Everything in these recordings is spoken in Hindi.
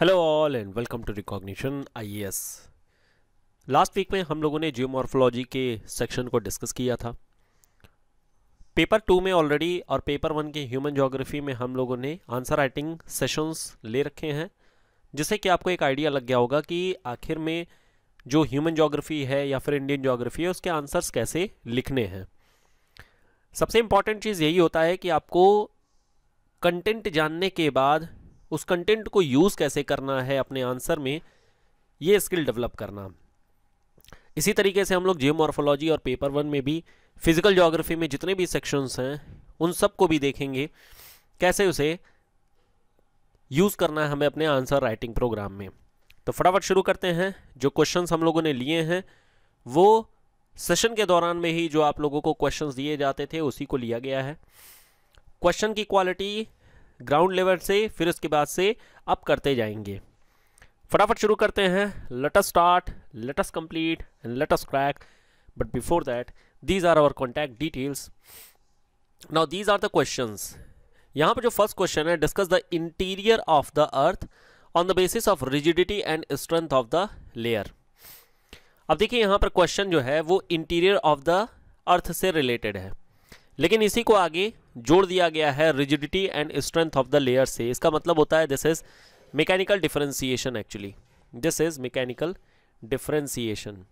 Hello all and welcome to recognition IAS last week में हम लोगों ने जियोमॉर्फोलॉजी के सेक्शन को डिस्कस किया था पेपर टू में ऑलरेडी और पेपर वन के ह्यूमन जोग्राफी में हम लोगों ने आंसर राइटिंग सेशंस ले रखे हैं जिससे कि आपको एक आइडिया लग गया होगा कि आखिर में जो ह्यूमन जोग्राफी है या फिर इंडियन जोग्राफी है उसके आंसर्स कैसे लिखने हैं सबसे इम्पॉर्टेंट चीज़ यही होता है कि आपको कंटेंट जानने के बाद उस कंटेंट को यूज़ कैसे करना है अपने आंसर में ये स्किल डेवलप करना इसी तरीके से हम लोग जियोमॉर्फोलॉजी और पेपर वन में भी फिजिकल जोग्राफी में जितने भी सेक्शंस हैं उन सब को भी देखेंगे कैसे उसे यूज़ करना है हमें अपने आंसर राइटिंग प्रोग्राम में तो फटाफट शुरू करते हैं जो क्वेश्चन हम लोगों ने लिए हैं वो सेशन के दौरान में ही जो आप लोगों को क्वेश्चंस दिए जाते थे उसी को लिया गया है क्वेश्चन की क्वालिटी ग्राउंड लेवल से फिर उसके बाद से अप करते जाएंगे फटाफट शुरू करते हैं let's start let's complete and let's crack but before that these are our contact details now these are the question यहाँ पर जो फर्स्ट क्वेश्चन है discuss the interior of the earth on the basis of rigidity and strength of the layer अब देखिए यहाँ पर क्वेश्चन जो है वो इंटीरियर ऑफ द अर्थ से रिलेटेड है लेकिन इसी को आगे जोड़ दिया गया है rigidity and strength of the layer से इसका मतलब होता है this is mechanical differentiation actually this is mechanical differentiation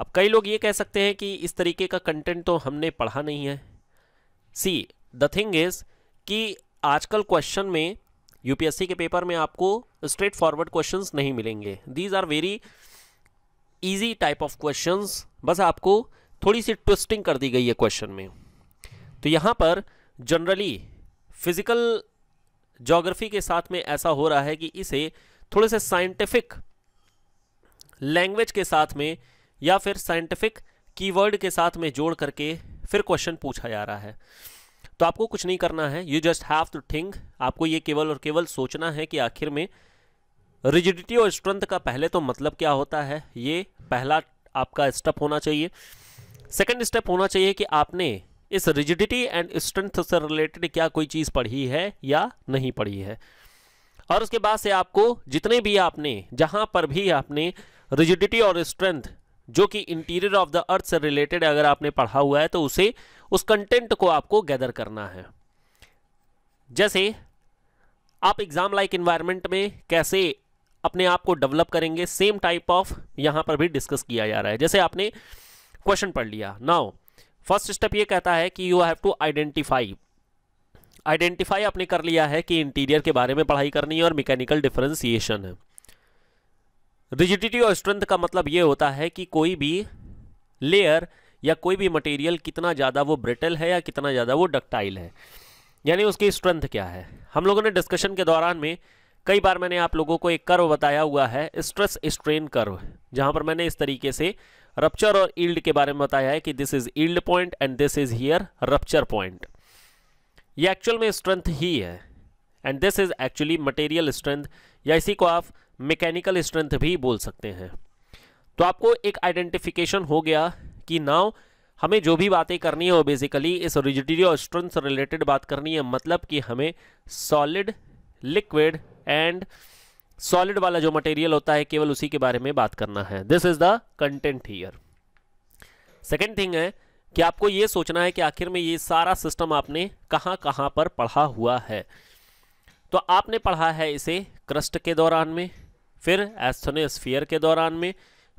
अब कई लोग ये कह सकते हैं कि इस तरीके का कंटेंट तो हमने पढ़ा नहीं है सी द थिंग इज कि आजकल क्वेश्चन में यूपीएससी के पेपर में आपको स्ट्रेट फॉरवर्ड क्वेश्चन नहीं मिलेंगे these are very easy type of question बस आपको थोड़ी सी ट्विस्टिंग कर दी गई है क्वेश्चन में तो यहाँ पर जनरली फिज़िकल जोग्राफी के साथ में ऐसा हो रहा है कि इसे थोड़े से साइंटिफिक लैंग्वेज के साथ में या फिर साइंटिफिक कीवर्ड के साथ में जोड़ करके फिर क्वेश्चन पूछा जा रहा है तो आपको कुछ नहीं करना है you just have to think आपको ये केवल और केवल सोचना है कि आखिर में रिजिडिटी और स्ट्रेंथ का पहले तो मतलब क्या होता है ये पहला आपका स्टेप होना चाहिए सेकंड स्टेप होना चाहिए कि आपने इस रिजिडिटी एंड स्ट्रेंथ से रिलेटेड क्या कोई चीज़ पढ़ी है या नहीं पढ़ी है और उसके बाद से आपको जितने भी आपने जहां पर भी आपने रिजिडिटी और स्ट्रेंथ जो कि इंटीरियर ऑफ द अर्थ से रिलेटेड अगर आपने पढ़ा हुआ है तो उसे उस कंटेंट को आपको गैदर करना है जैसे आप एग्ज़ाम लाइक इन्वायरमेंट में कैसे अपने आप को डेवलप करेंगे सेम टाइप ऑफ यहां पर भी डिस्कस किया जा रहा है जैसे आपने क्वेश्चन पढ़ लिया नाउ फर्स्ट स्टेप ये कहता है कि you have to identify identify आपने कर लिया है कि इंटीरियर के बारे में पढ़ाई करनी है और मैकेनिकल डिफ्रेंसिएशन है रिजिडिटी और स्ट्रेंथ का मतलब ये होता है कि कोई भी लेयर या कोई भी मटेरियल कितना ज़्यादा वो ब्रिटल है या कितना ज़्यादा वो डक्टाइल है यानी उसकी स्ट्रेंथ क्या है हम लोगों ने डिस्कशन के दौरान में कई बार मैंने आप लोगों को एक कर्व बताया हुआ है स्ट्रेस स्ट्रेन कर्व जहाँ पर मैंने इस तरीके से रप्चर और ईल्ड के बारे में बताया है कि this is yield point and this is here rupture point ये एक्चुअल में स्ट्रेंथ ही है and this is actually material strength या इसी को आप मैकेनिकल स्ट्रेंथ भी बोल सकते हैं तो आपको एक आइडेंटिफिकेशन हो गया कि नाव हमें जो भी बातें करनी है वो बेसिकली इस रिजिडिटी और स्ट्रेंथ से रिलेटेड बात करनी है मतलब कि हमें सॉलिड लिक्विड एंड सॉलिड वाला जो मटेरियल होता है केवल उसी के बारे में बात करना है this is the content here second thing है कि आपको ये सोचना है कि आखिर में ये सारा सिस्टम आपने कहाँ कहाँ पर पढ़ा हुआ है तो आपने पढ़ा है इसे क्रस्ट के दौरान में फिर एस्थोनेस्फियर के दौरान में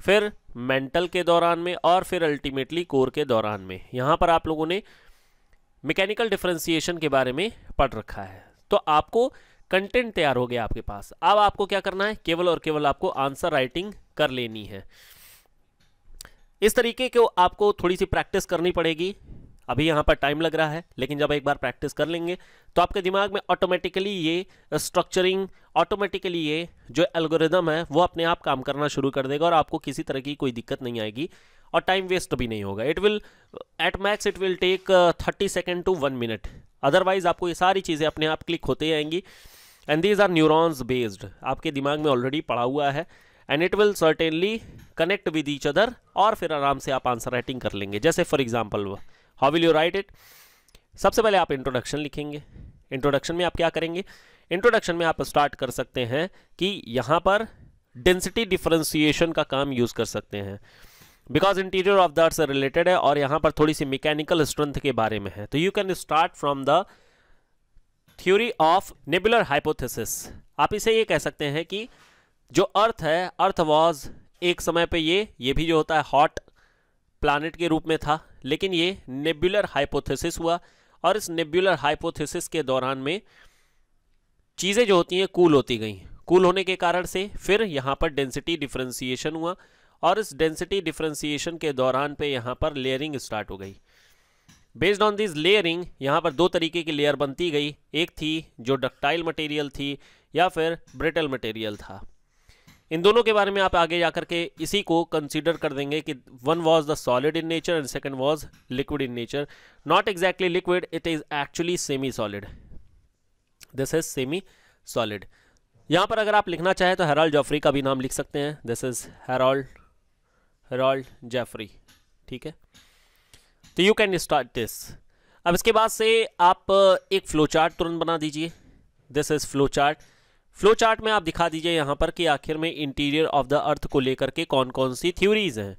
फिर मेंटल के दौरान में और फिर अल्टीमेटली कोर के दौरान में यहाँ पर आप लोगों ने मैकेनिकल डिफ्रेंसिएशन के बारे में पढ़ रखा है तो आपको कंटेंट तैयार हो गया आपके पास अब आपको क्या करना है केवल और केवल आपको आंसर राइटिंग कर लेनी है इस तरीके को आपको थोड़ी सी प्रैक्टिस करनी पड़ेगी अभी यहाँ पर टाइम लग रहा है लेकिन जब एक बार प्रैक्टिस कर लेंगे तो आपके दिमाग में ऑटोमेटिकली ये स्ट्रक्चरिंग ऑटोमेटिकली ये जो एल्गोरिदम है वो अपने आप काम करना शुरू कर देगा और आपको किसी तरह की कोई दिक्कत नहीं आएगी और टाइम वेस्ट भी नहीं होगा it will at max it will take thirty second to one minute otherwise आपको ये सारी चीज़ें अपने आप क्लिक होते आएंगी and these are neurons based आपके दिमाग में ऑलरेडी पड़ा हुआ है and it will certainly connect with each other और फिर आराम से आप आंसर राइटिंग कर लेंगे जैसे for example how will you write it सबसे पहले आप इंट्रोडक्शन लिखेंगे इंट्रोडक्शन में आप क्या करेंगे इंट्रोडक्शन में आप स्टार्ट कर सकते हैं कि यहाँ पर डेंसिटी डिफ्रेंसिएशन का काम यूज़ कर सकते हैं because interior of the earth से रिलेटेड है और यहाँ पर थोड़ी सी मैकेनिकल स्ट्रेंथ के बारे में है तो you can start from the theory of nebular hypothesis आप इसे ये कह सकते हैं कि जो अर्थ है अर्थ वॉज एक समय पे ये ये भी जो होता है हॉट प्लानट के रूप में था लेकिन ये नेबुलर हाइपोथेसिस हुआ और इस नेबुलर हाइपोथेसिस के दौरान में चीज़ें जो होती हैं कूल होती गई कूल होने के कारण से फिर यहाँ पर डेंसिटी डिफ्रेंसीशन हुआ और इस डेंसिटी डिफ्रेंसीशन के दौरान पे यहाँ पर लेयरिंग स्टार्ट हो गई बेस्ड ऑन दिस लेयरिंग यहाँ पर दो तरीके की लेयर बनती गई एक थी जो डक्टाइल मटेरियल थी या फिर ब्रिटल मटेरियल था इन दोनों के बारे में आप आगे जाकर के इसी को कंसीडर कर देंगे कि one was the solid in nature and second was liquid in nature not exactly liquid it is actually semi solid this is semi solid यहाँ पर अगर आप लिखना चाहें तो हेराल्ड जॉफरी का भी नाम लिख सकते हैं this is Harold Harold Jeffrey ठीक है तो यू कैन स्टार्ट दिस अब इसके बाद से आप uh, एक फ्लो चार्ट तुरंत बना दीजिए this is flow chart flow chart में आप दिखा दीजिए यहाँ पर कि आखिर में इंटीरियर ऑफ द अर्थ को लेकर के कौन कौन सी थ्योरीज हैं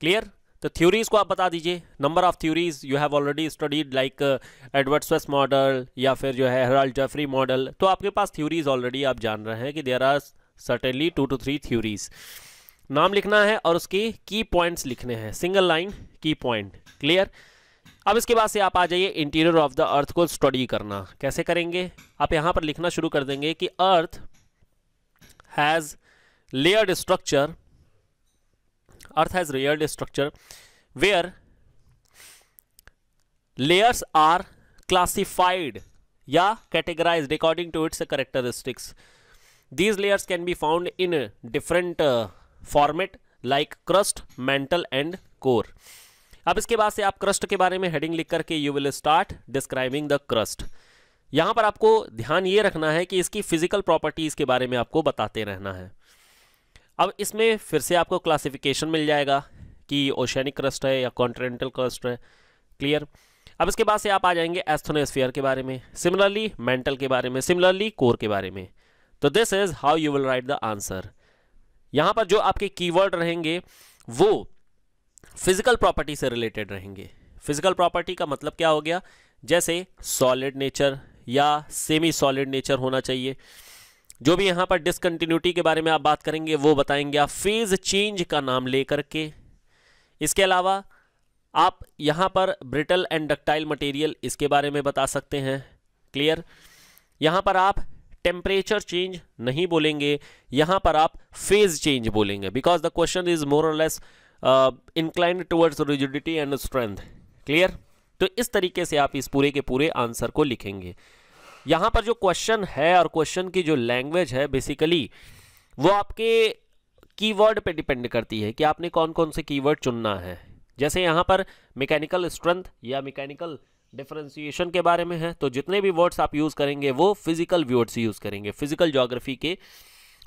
क्लियर तो थ्योरीज को आप बता दीजिए number of theories you have already studied like Edward Suess model या फिर जो है हेराल्ड जेफरी मॉडल तो आपके पास थ्योरीज ऑलरेडी आप जान रहे हैं कि there are certainly two two three theories नाम लिखना है और उसके की पॉइंट्स लिखने हैं सिंगल लाइन की पॉइंट क्लियर अब इसके बाद से आप आ जाइए इंटीरियर ऑफ द अर्थ को स्टडी करना कैसे करेंगे आप यहां पर लिखना शुरू कर देंगे कि earth has layered structure earth has layered structure where layers are classified या categorise according to its characteristics these layers can be found in different format like crust mantle and core अब इसके बाद से आप क्रस्ट के बारे में हेडिंग लिख करके you will start describing the crust यहां पर आपको ध्यान ये रखना है कि इसकी फिजिकल प्रॉपर्टीज़ के बारे में आपको बताते रहना है अब इसमें फिर से आपको क्लासिफिकेशन मिल जाएगा कि ओशनिक क्रस्ट है या कॉन्टिनेंटल क्रस्ट है क्लियर अब इसके बाद से आप आ जाएंगे एस्थोनोस्फियर के बारे में सिमिलरली मेंटल के बारे में सिमिलरली कोर के बारे में तो this is how you will write the answer यहाँ पर जो आपके कीवर्ड रहेंगे वो फिजिकल प्रॉपर्टी से रिलेटेड रहेंगे फिजिकल प्रॉपर्टी का मतलब क्या हो गया जैसे सॉलिड नेचर या सेमी सॉलिड नेचर होना चाहिए जो भी यहाँ पर डिसकंटिन्यूटी के बारे में आप बात करेंगे वो बताएंगे आप फेज चेंज का नाम लेकर के इसके अलावा आप यहाँ पर ब्रिटल एंड डक्टाइल मटेरियल इसके बारे में बता सकते हैं क्लियर यहाँ पर आप टेम्परेचर चेंज नहीं बोलेंगे यहाँ पर आप फेज चेंज बोलेंगे because the question is more और less inclined towards rigidity and strength clear तो इस तरीके से आप इस पूरे के पूरे आंसर को लिखेंगे यहाँ पर जो क्वेश्चन है और क्वेश्चन की जो लैंग्वेज है बेसिकली वो आपके कीवर्ड पे डिपेंड करती है कि आपने कौन कौन से कीवर्ड चुनना है जैसे यहाँ पर मैकेनिकल स्ट्रेंथ या मैकेनिकल डिफ्रेंसीशन के बारे में है तो जितने भी वर्ड्स आप यूज़ करेंगे वो फिजिकल वर्ड्स यूज़ करेंगे फिजिकल जोग्राफी के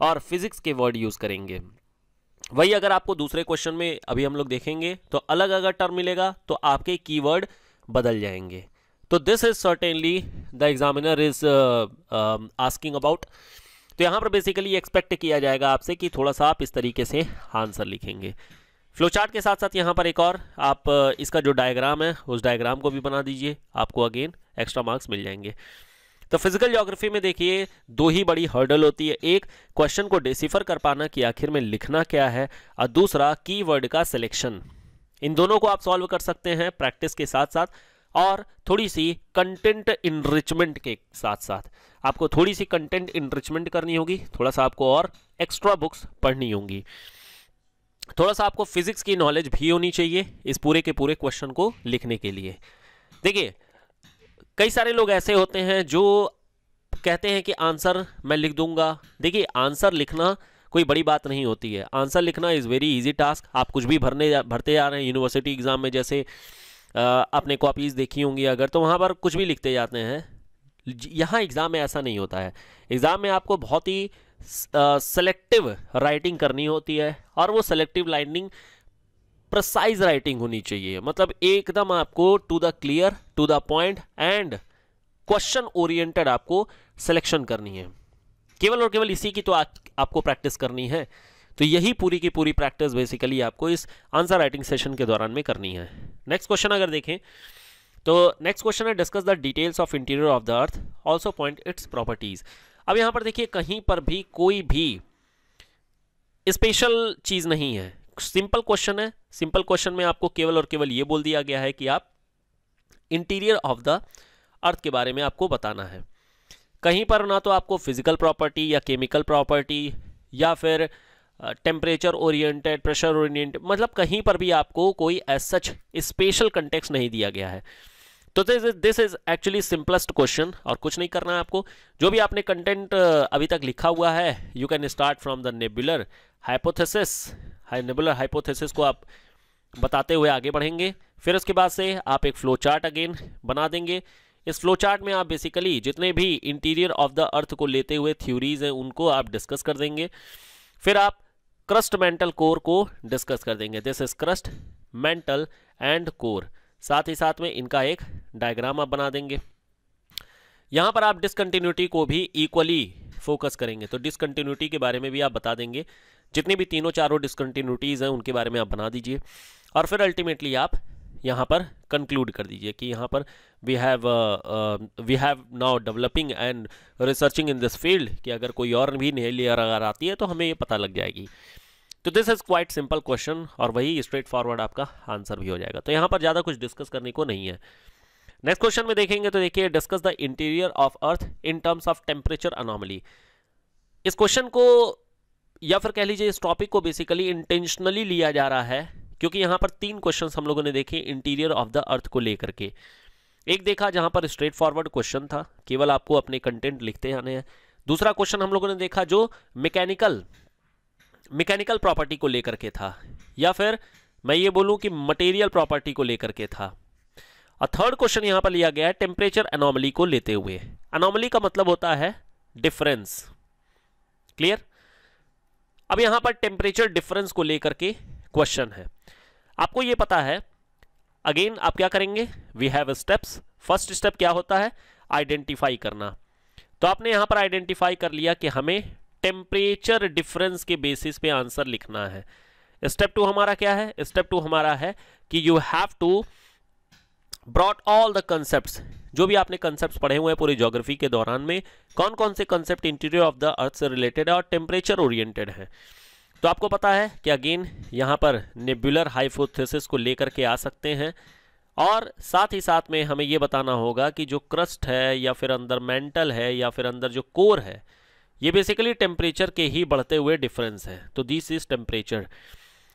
और फिजिक्स के वर्ड यूज़ करेंगे वही अगर आपको दूसरे क्वेश्चन में अभी हम लोग देखेंगे तो अलग अगर टर्म मिलेगा तो आपके की बदल जाएंगे तो this is certainly the examiner is asking about तो यहाँ पर बेसिकली एक्सपेक्ट किया जाएगा आपसे कि थोड़ा सा आप इस तरीके से आंसर लिखेंगे फ्लोचार्ट के साथ साथ यहाँ पर एक और आप इसका जो डायग्राम है उस डायग्राम को भी बना दीजिए आपको अगेन एक्स्ट्रा मार्क्स मिल जाएंगे तो फिजिकल जोग्राफी में देखिए दो ही बड़ी हर्डल होती है एक क्वेश्चन को डिसिफर कर पाना कि आखिर में लिखना क्या है और दूसरा कीवर्ड का सिलेक्शन इन दोनों को आप सॉल्व कर सकते हैं प्रैक्टिस के साथ साथ और थोड़ी सी कंटेंट इनरिचमेंट के साथ साथ आपको थोड़ी सी कंटेंट इनरिचमेंट करनी होगी थोड़ा सा आपको और एक्स्ट्रा बुक्स पढ़नी होंगी थोड़ा सा आपको फिजिक्स की नॉलेज भी होनी चाहिए इस पूरे के पूरे क्वेश्चन को लिखने के लिए देखिए कई सारे लोग ऐसे होते हैं जो कहते हैं कि आंसर मैं लिख दूंगा देखिए आंसर लिखना कोई बड़ी बात नहीं होती है आंसर लिखना इज़ वेरी इजी टास्क आप कुछ भी भरने जा, भरते जा रहे हैं यूनिवर्सिटी एग्ज़ाम में जैसे आ, आपने कॉपीज़ देखी होंगी अगर तो वहाँ पर कुछ भी लिखते जाते हैं यहाँ एग्ज़ाम में ऐसा नहीं होता है एग्ज़ाम में आपको बहुत ही सेलेक्टिव राइटिंग uh, करनी होती है और वो सेलेक्टिव लाइनिंग प्रसाइज राइटिंग होनी चाहिए मतलब एकदम आपको to the clear to the point and question oriented आपको सिलेक्शन करनी है केवल और केवल इसी की तो आ, आपको प्रैक्टिस करनी है तो यही पूरी की पूरी प्रैक्टिस बेसिकली आपको इस आंसर राइटिंग सेशन के दौरान में करनी है नेक्स्ट क्वेश्चन अगर देखें तो नेक्स्ट क्वेश्चन है discuss the details of interior of the earth also point its properties अब यहां पर देखिए कहीं पर भी कोई भी स्पेशल चीज़ नहीं है सिंपल क्वेश्चन है सिंपल क्वेश्चन में आपको केवल और केवल यह बोल दिया गया है कि आप इंटीरियर ऑफ द अर्थ के बारे में आपको बताना है कहीं पर ना तो आपको फिजिकल प्रॉपर्टी या केमिकल प्रॉपर्टी या फिर टेम्परेचर ओरिएंटेड प्रेशर ओरिएंटेड मतलब कहीं पर भी आपको कोई एज सच स्पेशल कंटेक्स नहीं दिया गया है तो this is this is actually simplest question और कुछ नहीं करना है आपको जो भी आपने कंटेंट अभी तक लिखा हुआ है you can start from the nebular hypothesis nebular hypothesis को आप बताते हुए आगे बढ़ेंगे फिर उसके बाद से आप एक फ्लो चार्ट अगेन बना देंगे इस फ्लो चार्ट में आप बेसिकली जितने भी इंटीरियर ऑफ द अर्थ को लेते हुए थ्योरीज हैं उनको आप डिस्कस कर देंगे फिर आप क्रस्ट मेंटल कोर को डिस्कस कर देंगे this is crust mantle and core साथ ही साथ में इनका एक डायग्राम आप बना देंगे यहाँ पर आप डिसकंटिन्यूटी को भी इक्वली फोकस करेंगे तो डिसकंटिन्यूटी के बारे में भी आप बता देंगे जितनी भी तीनों चारों डिसकंटिन्यूटीज़ हैं उनके बारे में आप बना दीजिए और फिर अल्टीमेटली आप यहाँ पर कंक्लूड कर दीजिए कि यहाँ पर we have we have now developing and researching in this field कि अगर कोई और भी नई अगर आती है तो हमें ये पता लग जाएगी तो this is quite simple question और वही स्ट्रेट फॉरवर्ड आपका आंसर भी हो जाएगा तो यहां पर ज़्यादा कुछ डिस्कस करने को नहीं है नेक्स्ट क्वेश्चन में देखेंगे तो देखिए discuss the interior of earth in terms of temperature anomaly इस क्वेश्चन को या फिर कह लीजिए इस टॉपिक को बेसिकली इंटेंशनली लिया जा रहा है क्योंकि यहां पर तीन क्वेश्चन हम लोगों ने देखे इंटीरियर ऑफ द अर्थ को लेकर के एक देखा जहां पर स्ट्रेट फॉरवर्ड क्वेश्चन था केवल आपको अपने कंटेंट लिखते आने हैं दूसरा क्वेश्चन हम लोगों ने देखा जो मैकेनिकल मैकेनिकल प्रॉपर्टी को लेकर के था या फिर मैं ये बोलूं कि मटेरियल प्रॉपर्टी को लेकर के था और थर्ड क्वेश्चन यहां पर लिया गया है टेम्परेचर अनोमली को लेते हुए अनोमली का मतलब होता है डिफरेंस क्लियर अब यहां पर टेम्परेचर डिफरेंस को लेकर के क्वेश्चन है आपको यह पता है अगेन आप क्या करेंगे we have steps first step क्या होता है आइडेंटिफाई करना तो आपने यहां पर आइडेंटिफाई कर लिया कि हमें टेम्परेचर डिफरेंस के बेसिस पे आंसर लिखना है स्टेप टू हमारा क्या है स्टेप टू हमारा है कि you have to brought all the concept जो भी आपने कंसेप्ट पढ़े हुए हैं पूरी जोग्राफी के दौरान में कौन कौन से concept interior of the earth से रिलेटेड है और टेम्परेचर ओरिएंटेड है तो आपको पता है कि अगेन यहाँ पर नेबुलर हाइफोथेसिस को लेकर के आ सकते हैं और साथ ही साथ में हमें ये बताना होगा कि जो क्रस्ट है या फिर अंदर मेंटल है या फिर अंदर जो कोर है ये बेसिकली टेम्परेचर के ही बढ़ते हुए डिफरेंस है तो दिस इज टेम्परेचर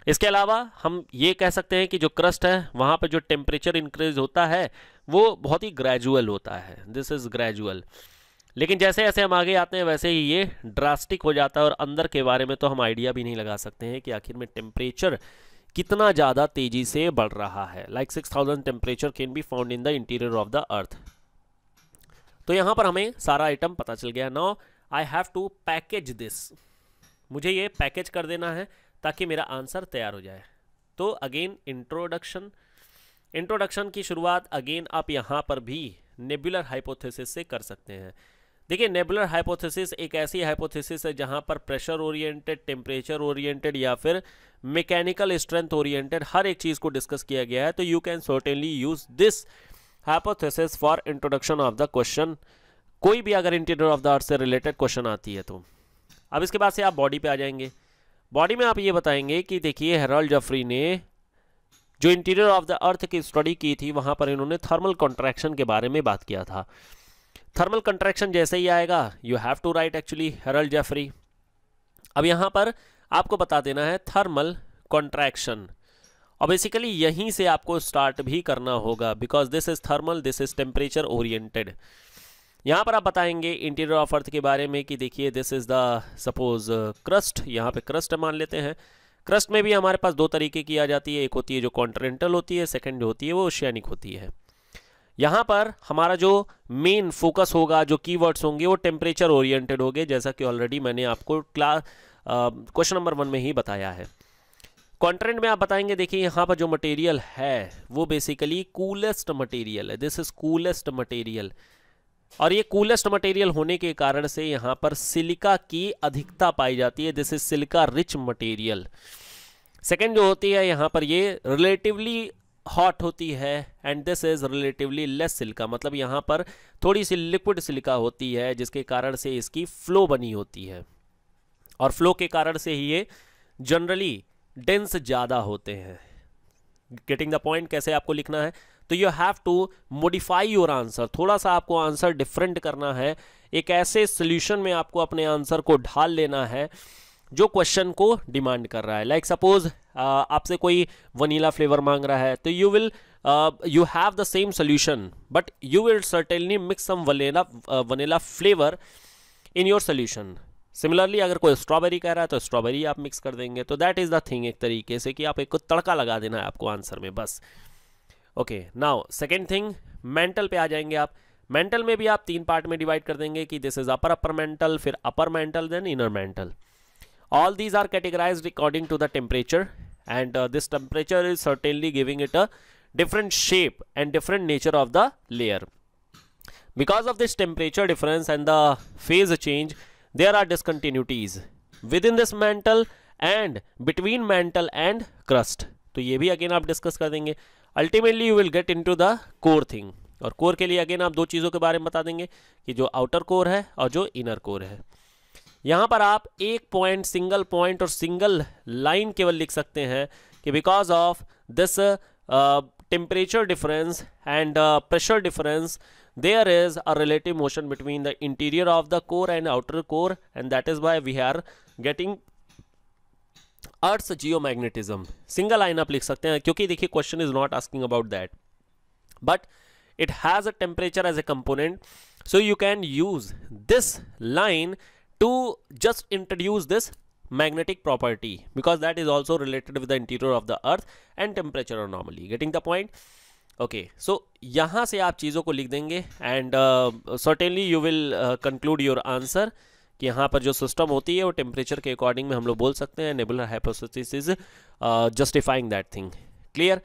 इसके अलावा हम ये कह सकते हैं कि जो क्रस्ट है वहाँ पर जो टेम्परेचर इंक्रीज होता है वो बहुत ही ग्रेजुअल होता है दिस इज़ ग्रेजुअल लेकिन जैसे जैसे हम आगे आते हैं वैसे ही ये ड्रास्टिक हो जाता है और अंदर के बारे में तो हम आइडिया भी नहीं लगा सकते हैं कि आखिर में टेम्परेचर कितना ज़्यादा तेज़ी से बढ़ रहा है like six thousand temperature can be found in the interior of the earth तो यहाँ पर हमें सारा आइटम पता चल गया now I have to package this मुझे ये पैकेज कर देना है ताकि मेरा आंसर तैयार हो जाए तो अगेन इंट्रोडक्शन इंट्रोडक्शन की शुरुआत अगेन आप यहाँ पर भी नेबुलर हाइपोथेसिस से कर सकते हैं देखिए नेबुलर हाइपोथेसिस एक ऐसी हाइपोथेसिस है जहाँ पर प्रेशर ओरिएंटेड टेम्परेचर ओरिएंटेड या फिर मैकेनिकल स्ट्रेंथ ओरिएंटेड हर एक चीज़ को डिस्कस किया गया है तो you can certainly use this hypothesis for introduction of the question कोई भी अगर इंटीरियर ऑफ द अर्थ से रिलेटेड क्वेश्चन आती है तो अब इसके बाद से आप बॉडी पे आ जाएंगे बॉडी में आप ये बताएंगे कि देखिए हेरल्ड जफरी ने जो इंटीरियर ऑफ द अर्थ की स्टडी की थी वहाँ पर इन्होंने थर्मल कॉन्ट्रैक्शन के बारे में बात किया था थर्मल कंट्रैक्शन जैसे ही आएगा you have to write actually Harold Jeffrey अब यहाँ पर आपको बता देना है थर्मल कॉन्ट्रैक्शन और बेसिकली यहीं से आपको स्टार्ट भी करना होगा because this is thermal this is temperature oriented यहाँ पर आप बताएंगे इंटीरियर ऑफ अर्थ के बारे में कि देखिए this is the suppose crust यहाँ पे क्रस्ट मान लेते हैं क्रस्ट में भी हमारे पास दो तरीके की आ जाती है एक होती है जो कॉन्टिनेंटल होती है सेकेंड होती है वो ओशियानिक होती है यहाँ पर हमारा जो मेन फोकस होगा जो कीवर्ड्स होंगे वो टेम्परेचर ओरिएंटेड होंगे जैसा कि ऑलरेडी मैंने आपको क्लास क्वेश्चन नंबर वन में ही बताया है कॉन्टिनेंट में आप बताएंगे देखिए यहाँ पर जो मटेरियल है वो बेसिकली कूलेस्ट मटेरियल है दिस इज कूलेस्ट मटेरियल और ये कूलेस्ट मटेरियल होने के कारण से यहाँ पर सिलिका की अधिकता पाई जाती है this is silica rich material second जो होती है यहाँ पर ये रिलेटिवली हॉट होती है and this is relatively less silica मतलब यहाँ पर थोड़ी सी लिक्विड सिलिका होती है जिसके कारण से इसकी फ्लो बनी होती है और फ्लो के कारण से ही ये जनरली डेंस ज़्यादा होते हैं गेटिंग द पॉइंट कैसे आपको लिखना है तो you have to modify your answer थोड़ा सा आपको आंसर डिफरेंट करना है एक ऐसे सोल्यूशन में आपको अपने आंसर को ढाल लेना है जो क्वेश्चन को डिमांड कर रहा है लाइक सपोज uh, आपसे कोई वनीला फ्लेवर मांग रहा है तो you will you have the same solution but you will certainly mix some vanilla vanilla flavour in your solution similarly अगर कोई स्ट्रॉबेरी कह रहा है तो स्ट्रॉबेरी आप मिक्स कर देंगे तो दैट इज द थिंग एक तरीके से कि आप एक तड़का लगा देना है आपको आंसर में बस okay now second thing mantle पे आ जाएंगे आप मेंटल में भी आप तीन पार्ट में डिवाइड कर देंगे कि this is upper upper mantle फिर upper mantle then inner mantle all these are categorise according to the temperature and this temperature is certainly giving it a different shape and different nature of the layer because of this temperature difference and the phase change there are discontinuities within this mantle and between mantle and crust तो ये भी अगेन आप डिस्कस कर देंगे ultimately you will get into the core thing और कोर के लिए अगेन आप दो चीज़ों के बारे में बता देंगे कि जो आउटर कोर है और जो इनर कोर है यहाँ पर आप एक पॉइंट सिंगल पॉइंट और सिंगल लाइन केवल लिख सकते हैं कि because of this temperature difference and pressure difference there is a relative motion between the interior of the core and outer core and that is why we are getting Earth's geomagnetism. Single line up, आप लिख सकते हैं क्योंकि देखिए question is not asking about that but it has a temperature as a component so you can use this line to just introduce this magnetic property because that is also related with the interior of the earth and temperature anomaly getting the point okay so यहाँ से आप चीज़ों को लिख देंगे and certainly you will conclude your answer कि यहाँ पर जो सिस्टम होती है वो टेम्परेचर के अकॉर्डिंग में हम लोग बोल सकते हैं nebular hypothesis is justifying that thing clear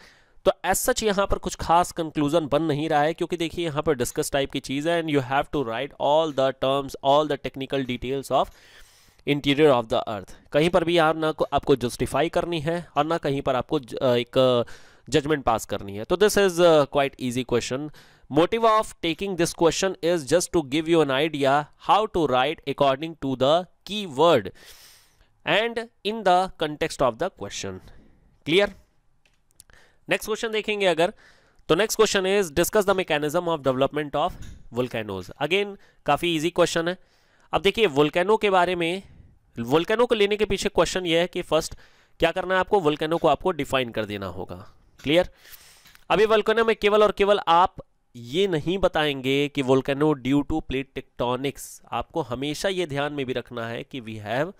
तो एज सच यहाँ पर कुछ खास कंक्लूजन बन नहीं रहा है क्योंकि देखिए यहाँ पर डिस्कस टाइप की चीज़ है and you have to write all the terms all the technical details of interior of the earth कहीं पर भी यहाँ ना आपको जस्टिफाई करनी है और ना कहीं पर आपको uh, एक uh, जजमेंट पास करनी है तो this is quite easy question motive of taking this question is just to give you an idea how to write according to the key word and in the context of the question clear next question देखेंगे अगर तो next question is discuss the mechanism of development of volcanoes again काफ़ी इजी क्वेश्चन है अब देखिए वुलकैनो के बारे में वुलकैनो को लेने के पीछे क्वेश्चन ये है कि फर्स्ट क्या करना है आपको वुलकैनो को आपको डिफाइन कर देना होगा क्लियर अभी वोल्केनो में केवल और केवल आप ये नहीं बताएंगे कि volcano due to plate tectonics आपको हमेशा ये ध्यान में भी रखना है कि we have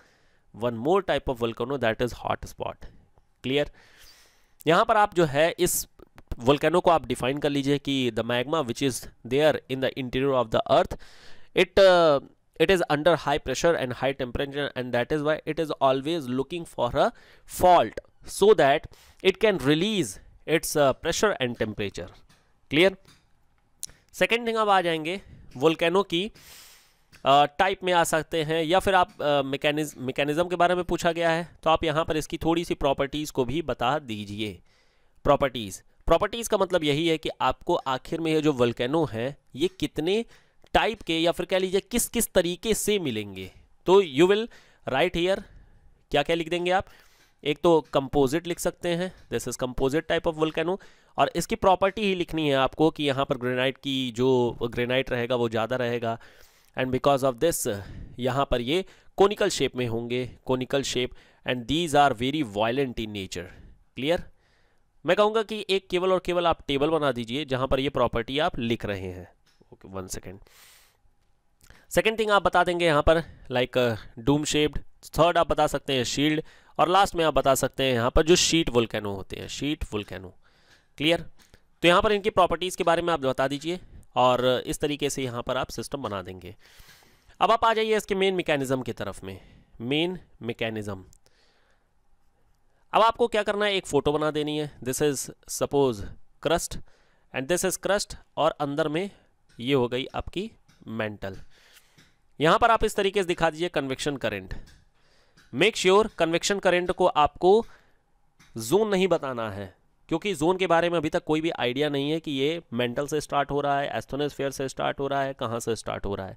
one more type of volcano that is hot spot clear यहां पर आप जो है इस वोल्केनो को आप डिफाइन कर लीजिए कि the magma which is there in the interior of the earth it it is under high pressure and high temperature and that is why it is always looking for a fault so that it can release its pressure and temperature clear second thing अब आ जाएंगे वोल्केनो की टाइप में आ सकते हैं या फिर आप मैकेनिज मैकेनिज्म के बारे में पूछा गया है तो आप यहाँ पर इसकी थोड़ी सी प्रॉपर्टीज़ को भी बता दीजिए प्रॉपर्टीज़ प्रॉपर्टीज़ का मतलब यही है कि आपको आखिर में ये जो वल्केनो है ये कितने टाइप के या फिर कह लीजिए किस किस तरीके से मिलेंगे तो यू विल राइट हेयर क्या क्या लिख देंगे आप एक तो कंपोजिट लिख सकते हैं this is composite type of volcano और इसकी प्रॉपर्टी ही लिखनी है आपको कि यहाँ पर ग्रेनाइट की जो ग्रेनाइट रहेगा वो ज़्यादा रहेगा एंड बिकॉज ऑफ दिस यहाँ पर ये कोनिकल शेप में होंगे conical shape and these are very violent in nature clear मैं कहूँगा कि एक केवल और केवल आप टेबल बना दीजिए जहाँ पर ये प्रॉपर्टी आप लिख रहे हैं okay one second second thing आप बता देंगे यहाँ पर लाइक डूम शेप्ड थर्ड आप बता सकते हैं शील्ड और लास्ट में आप बता सकते हैं यहाँ पर जो शीट वुलकैनो होते हैं शीट वुलकैनो क्लियर तो यहाँ पर इनकी प्रॉपर्टीज़ के बारे में आप बता दीजिए और इस तरीके से यहाँ पर आप सिस्टम बना देंगे अब आप आ जाइए इसके मेन मैकेनिज्म की तरफ में मेन मैकेनिज्म अब आपको क्या करना है एक फ़ोटो बना देनी है this is suppose crust and this is crust और अंदर में ये हो गई आपकी मेंटल यहाँ पर आप इस तरीके से दिखा दीजिए convection current make sure convection current को आपको जोन नहीं बताना है क्योंकि जोन के बारे में अभी तक कोई भी आइडिया नहीं है कि ये मेंटल से स्टार्ट हो रहा है एस्थोनोस्फेयर से स्टार्ट हो रहा है कहाँ से स्टार्ट हो रहा है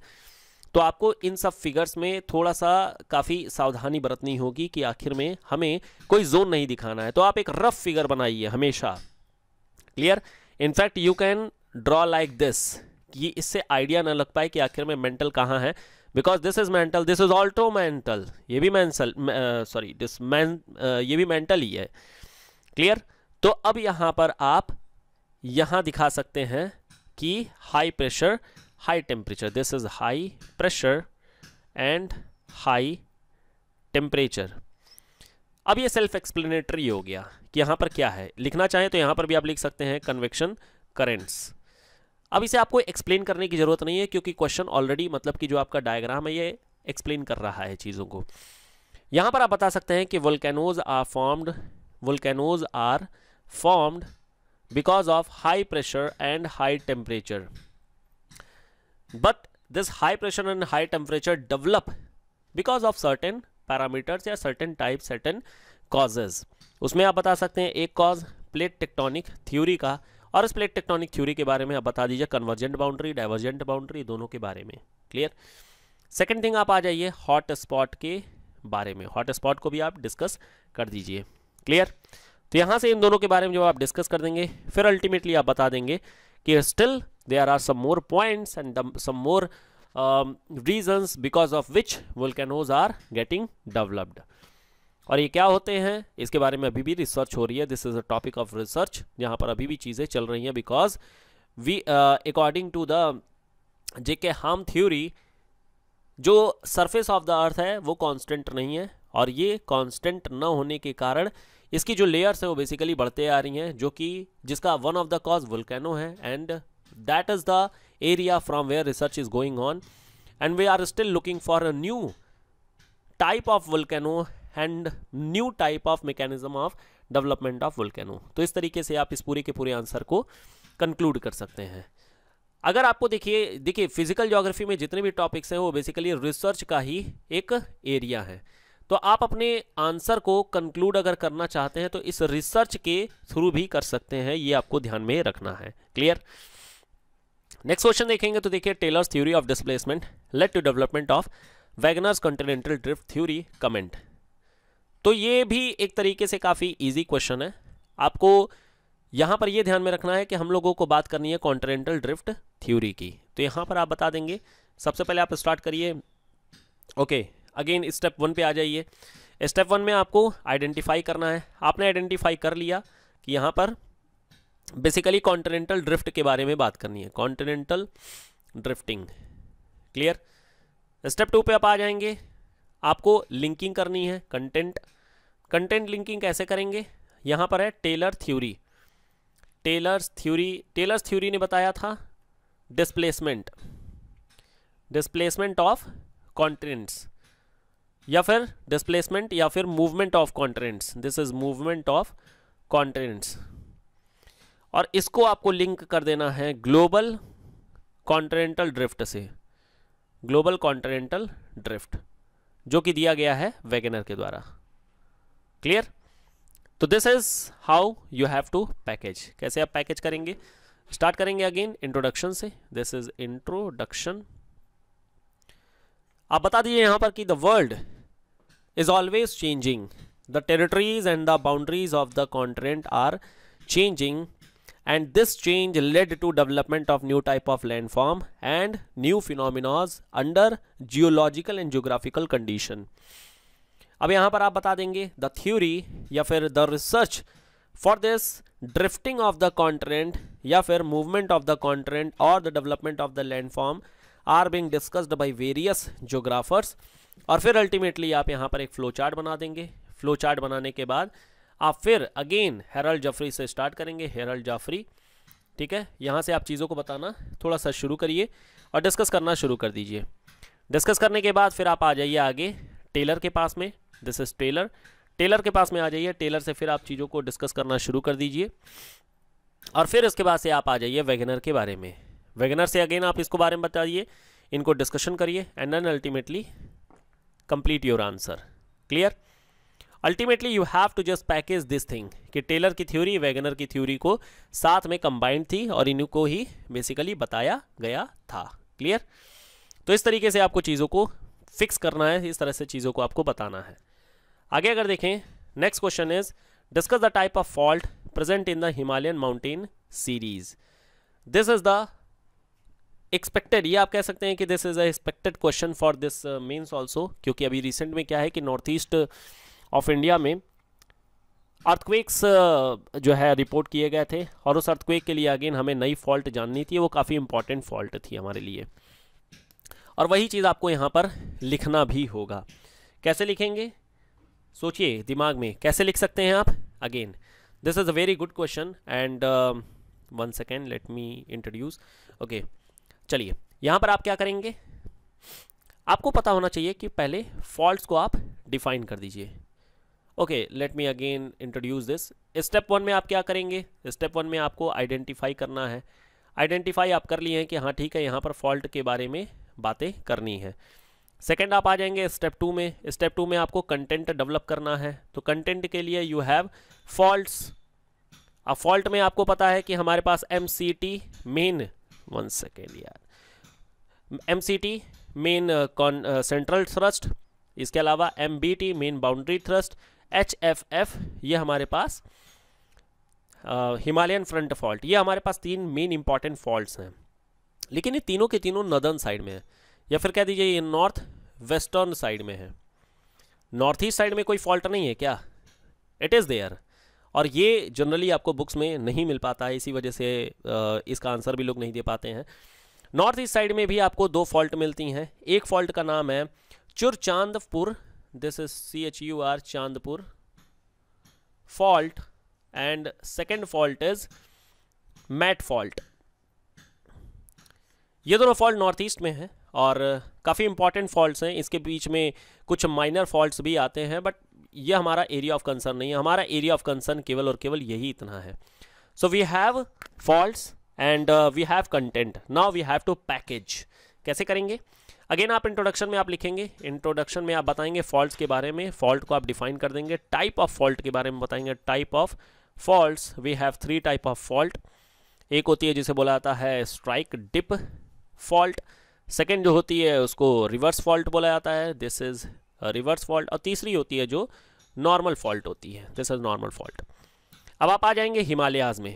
तो आपको इन सब फिगर्स में थोड़ा सा काफ़ी सावधानी बरतनी होगी कि आखिर में हमें कोई जोन नहीं दिखाना है तो आप एक रफ फिगर बनाइए हमेशा clear in fact you can draw like this कि इससे आइडिया ना लग पाए कि आखिर में मेंटल कहाँ है because this is mantle this is alto mantle ये भी मेंसल सॉरी दिस मैं ये भी मेंटल ही है क्लियर तो अब यहां पर आप यहां दिखा सकते हैं कि high pressure high temperature this is high pressure and high temperature अब ये सेल्फ एक्सप्लेनेटरी हो गया कि यहां पर क्या है लिखना चाहें तो यहां पर भी आप लिख सकते हैं कन्वेक्शन करेंट्स अब इसे आपको एक्सप्लेन करने की ज़रूरत नहीं है क्योंकि क्वेश्चन ऑलरेडी मतलब कि जो आपका डायग्राम है ये एक्सप्लेन कर रहा है चीज़ों को यहां पर आप बता सकते हैं कि volcanoes are formed volcanoes are formed because of high pressure and high temperature but this high pressure and high temperature develop because of certain parameters या सर्टेन टाइप सर्टेन कॉजेज उसमें आप बता सकते हैं एक कॉज प्लेट टेक्टोनिक थ्योरी का और इस प्लेट टेक्टोनिक थ्योरी के बारे में आप बता दीजिए कन्वर्जेंट बाउंड्री डाइवर्जेंट बाउंड्री दोनों के बारे में क्लियर सेकेंड थिंग आप आ जाइए हॉट स्पॉट के बारे में हॉट स्पॉट को भी आप डिस्कस कर दीजिए क्लियर तो यहाँ से इन दोनों के बारे में जो आप डिस्कस कर देंगे फिर अल्टीमेटली आप बता देंगे कि still there are some more points and some more reasons because of which volcanoes are getting developed और ये क्या होते हैं इसके बारे में अभी भी रिसर्च हो रही है this is a topic of research यहाँ पर अभी भी चीज़ें चल रही हैं because we according to the J K harm theory जो सरफेस ऑफ द अर्थ है वो कांस्टेंट नहीं है और ये कांस्टेंट न होने के कारण इसकी जो लेयर्स हैं वो बेसिकली बढ़ते आ रही हैं जो कि जिसका one of the cause volcano है and that is the area from where research is going on and we are still looking for a new type of volcano and new type of mechanism of development of volcano तो इस तरीके से आप इस पूरे के पूरे आंसर को कंक्लूड कर सकते हैं अगर आपको देखिए देखिए फिजिकल ज्योग्राफी में जितने भी टॉपिक्स हैं वो बेसिकली रिसर्च का ही एक एरिया है तो आप अपने आंसर को कंक्लूड अगर करना चाहते हैं तो इस रिसर्च के थ्रू भी कर सकते हैं ये आपको ध्यान में रखना है क्लियर नेक्स्ट क्वेश्चन देखेंगे तो देखिए Taylor's theory of displacement let to development of Wegener's continental drift theory comment तो ये भी एक तरीके से काफ़ी ईजी क्वेश्चन है आपको यहाँ पर ये ध्यान में रखना है कि हम लोगों को बात करनी है कॉन्टिनेंटल ड्रिफ्ट थ्योरी की तो यहाँ पर आप बता देंगे सबसे पहले आप स्टार्ट करिए ओके अगेन स्टेप वन पे आ जाइए स्टेप वन में आपको आइडेंटिफाई करना है आपने आइडेंटिफाई कर लिया कि यहाँ पर बेसिकली कॉन्टिनेंटल ड्रिफ्ट के बारे में बात करनी है continental drifting clear step two पे आप आ जाएंगे आपको लिंकिंग करनी है कंटेंट कंटेंट लिंकिंग कैसे करेंगे यहाँ पर है Taylor theory Taylor's theory Taylor's theory ने बताया था डिस्प्लेसमेंट डिस्प्लेसमेंट ऑफ कॉन्टिनेंट्स या फिर डिस्प्लेसमेंट या फिर movement of continents this is movement of continents और इसको आपको लिंक कर देना है ग्लोबल कॉन्टिनेंटल ड्रिफ्ट से ग्लोबल कॉन्टिनेंटल ड्रिफ्ट जो कि दिया गया है वेगनर के द्वारा क्लियर तो this is how you have to package कैसे आप पैकेज करेंगे स्टार्ट करेंगे अगेन इंट्रोडक्शन से दिस इज इंट्रोडक्शन आप बता दीजिए यहां पर कि the world is always changing the territories and the boundaries of the continent are changing and this change led to development of new type of landform and new phenomena under geological and geographical condition अब यहाँ पर आप बता देंगे द थ्योरी या फिर the research for this drifting of the continent या फिर मूवमेंट ऑफ द कॉन्टिनेंट और the development of the landform are being discussed by various geographers और फिर अल्टीमेटली आप यहाँ पर एक फ्लो चार्ट बना देंगे फ्लो चार्ट बनाने के बाद आप फिर अगेन हेरल्ड जफरी से स्टार्ट करेंगे हेरल्ड जाफरी ठीक है यहाँ से आप चीज़ों को बताना थोड़ा सा शुरू करिए और डिस्कस करना शुरू कर दीजिए डिस्कस करने के बाद फिर आप आ जाइए आगे टेलर के पास में दिस इज़ टेलर टेलर के पास में आ जाइए टेलर से फिर आप चीज़ों को डिस्कस करना शुरू कर दीजिए और फिर इसके बाद से आप आ जाइए वेगनर के बारे में वेगनर से अगेन आप इसको बारे में बताइए इनको डिस्कशन करिए and then ultimately complete your answer clear ultimately you have to just package this thing कि टेलर की थ्योरी वैगनर की थ्योरी को साथ में कंबाइंड थी और इनको ही बेसिकली बताया गया था क्लियर तो इस तरीके से आपको चीज़ों को फिक्स करना है इस तरह से चीज़ों को आपको बताना है आगे अगर देखें next question is discuss the type of fault present in the Himalayan mountain series this is the expected ये आप कह सकते हैं कि this is a expected question for this means also क्योंकि अभी रिसेंट में क्या है कि नॉर्थ ईस्ट ऑफ इंडिया में अर्थक्वेक्स जो है रिपोर्ट किए गए थे और उस अर्थक्वेक के लिए अगेन हमें नई फॉल्ट जाननी थी वो काफ़ी इंपॉर्टेंट फॉल्ट थी हमारे लिए और वही चीज़ आपको यहाँ पर लिखना भी होगा कैसे लिखेंगे सोचिए दिमाग में कैसे लिख सकते हैं आप again this is a very good question and one second let me introduce okay चलिए यहाँ पर आप क्या करेंगे आपको पता होना चाहिए कि पहले फॉल्ट्स को आप डिफाइन कर दीजिए okay let me again introduce this step one में आप क्या करेंगे स्टेप वन में आपको आइडेंटिफाई करना है आइडेंटिफाई आप कर लिए हैं कि हाँ ठीक है यहाँ पर फॉल्ट के बारे में बातें करनी है सेकेंड आप आ जाएंगे स्टेप टू में स्टेप टू में आपको कंटेंट डेवलप करना है तो कंटेंट के लिए यू हैव फॉल्ट्स अब फॉल्ट में आपको पता है कि हमारे पास M C T main one second यार M C T main central thrust इसके अलावा M B T main boundary thrust H F F ये हमारे पास हिमालयन फ्रंट फॉल्ट ये हमारे पास तीन मेन इंपॉर्टेंट फॉल्ट हैं लेकिन ये तीनों के तीनों नदर्न साइड में है या फिर कह दीजिए ये नॉर्थ वेस्टर्न साइड में है नॉर्थ ईस्ट साइड में कोई फॉल्ट नहीं है क्या इट इज़ देयर और ये जनरली आपको बुक्स में नहीं मिल पाता है इसी वजह से इसका आंसर भी लोग नहीं दे पाते हैं नॉर्थ ईस्ट साइड में भी आपको दो फॉल्ट मिलती हैं एक फॉल्ट का नाम है Churachandpur this is C H U R Chandpur fault and second fault is Mat fault ये दोनों फॉल्ट नॉर्थ ईस्ट में है और काफ़ी इंपॉर्टेंट फॉल्ट हैं इसके बीच में कुछ माइनर फॉल्ट भी आते हैं बट यह हमारा एरिया ऑफ कंसर्न नहीं है हमारा एरिया ऑफ कंसर्न केवल और केवल यही इतना है so we have fault and we have content now we have to package कैसे करेंगे अगेन आप इंट्रोडक्शन में आप लिखेंगे इंट्रोडक्शन में आप बताएंगे फॉल्ट के बारे में फॉल्ट को आप डिफाइन कर देंगे टाइप ऑफ फॉल्ट के बारे में बताएंगे type of fault we have three type of fault एक होती है जिसे बोला जाता है स्ट्राइक डिप फॉल्ट सेकेंड जो होती है उसको रिवर्स फॉल्ट बोला जाता है दिस इज रिवर्स फॉल्ट और तीसरी होती है जो नॉर्मल फॉल्ट होती है दिस इज नॉर्मल फॉल्ट अब आप आ जाएंगे हिमालयाज में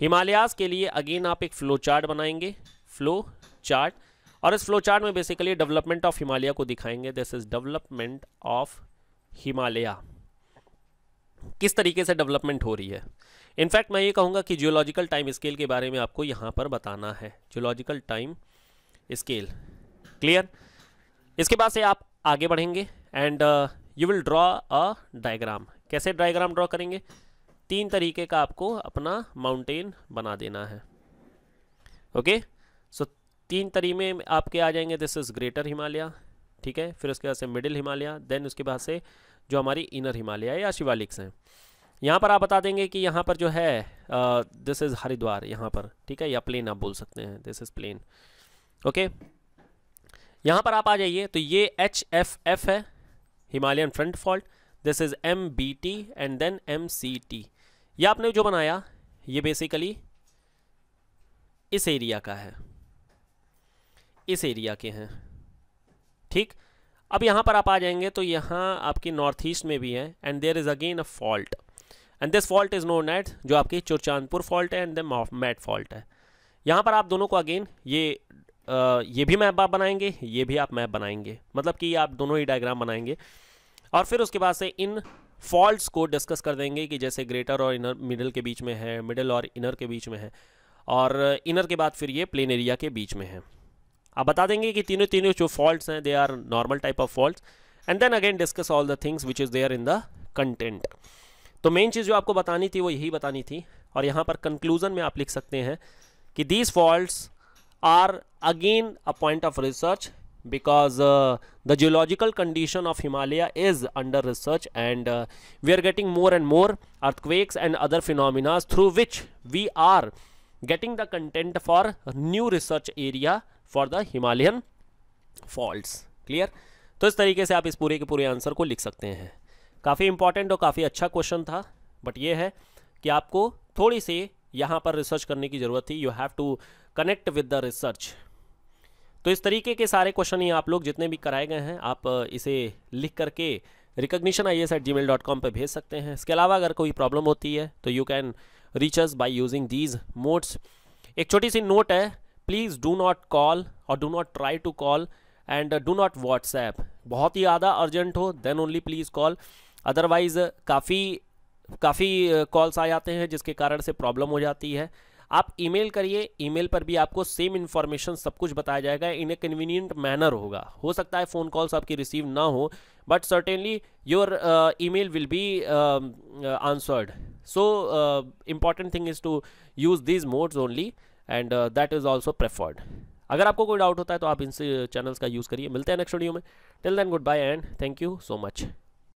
हिमालयाज के लिए अगेन आप एक फ्लो चार्ट बनाएंगे फ्लो चार्ट और इस फ्लो चार्ट में बेसिकली डेवलपमेंट ऑफ हिमालय को दिखाएंगे this is development of Himalaya किस तरीके से डेवलपमेंट हो रही है इनफैक्ट मैं ये कहूँगा कि जियोलॉजिकल टाइम स्केल के बारे में आपको यहाँ पर बताना है जियोलॉजिकल टाइम स्केल क्लियर इसके बाद से आप आगे बढ़ेंगे and you will draw a diagram कैसे डायग्राम ड्रॉ करेंगे तीन तरीके का आपको अपना माउंटेन बना देना है ओके सो तीन तरीमे आपके आ जाएंगे दिस इज़ ग्रेटर हिमालय ठीक है फिर उसके बाद से मिडिल हिमालय देन उसके बाद से जो हमारी इनर हिमालय या शिवालिक्स हैं यहाँ पर आप बता देंगे कि यहाँ पर जो है दिस इज़ हरिद्वार यहाँ पर ठीक है या प्लेन आप बोल सकते हैं दिस इज़ प्लेन ओके यहाँ पर आप आ जाइए तो ये एच एफ एफ है Himalayan front fault this is M B T and then M C T ये आपने जो बनाया ये बेसिकली इस एरिया का है इस एरिया के हैं ठीक अब यहाँ पर आप आ जाएंगे तो यहाँ आपकी नॉर्थ ईस्ट में भी है and there is again a fault and this fault is known at जो आपकी चुरचांदपुर फॉल्ट है एंड द मैट फॉल्ट है यहाँ पर आप दोनों को अगेन ये आ, ये भी मैप आप बनाएंगे ये भी आप मैप बनाएंगे मतलब कि आप दोनों ही डायग्राम बनाएंगे और फिर उसके बाद से इन फॉल्ट्स को डिस्कस कर देंगे कि जैसे ग्रेटर और इनर मिडल के बीच में है मिडल और इनर के बीच में है और इनर के बाद फिर ये प्लेन एरिया के बीच में है आप बता देंगे कि तीनों तीनों जो फॉल्ट्स हैं they are normal type of fault and then again discuss all the things which is there in the content तो मेन चीज़ जो आपको बतानी थी वो यही बतानी थी और यहाँ पर कंक्लूजन में आप लिख सकते हैं कि these fault are again a point of research because the geological condition of Himalaya is under research and we are getting more and more earthquakes and other phenomenas through which we are getting the content for new research area for the Himalayan fault clear तो इस तरीके से आप इस पूरे के पूरे आंसर को लिख सकते हैं काफ़ी इंपॉर्टेंट और काफ़ी अच्छा क्वेश्चन था बट ये है कि आपको थोड़ी सी यहाँ पर रिसर्च करने की ज़रूरत थी you have to connect with the research तो इस तरीके के सारे क्वेश्चन ही आप लोग जितने भी कराए गए हैं आप इसे लिख करके recognition I S at gmail dot com पर भेज सकते हैं इसके अलावा अगर कोई प्रॉब्लम होती है तो you can reach us by using these modes एक छोटी सी नोट है प्लीज़ डू नॉट कॉल और do not try to call and do not WhatsApp बहुत ही ज़्यादा अर्जेंट हो then only please call otherwise काफ़ी काफ़ी कॉल्स आ जाते हैं जिसके कारण से प्रॉब्लम हो जाती है आप ईमेल करिए ईमेल पर भी आपको सेम इन्फॉर्मेशन सब कुछ बताया जाएगा इन ए कन्वीनियंट मैनर होगा हो सकता है फ़ोन कॉल्स आपकी रिसीव ना हो but certainly your email will be answered so important thing is to use these modes only and that is also preferred अगर आपको कोई डाउट होता है तो आप इन चैनल्स uh, का यूज़ करिए मिलते हैं नेक्स्ट वीडियो में till then good bye and thank you so much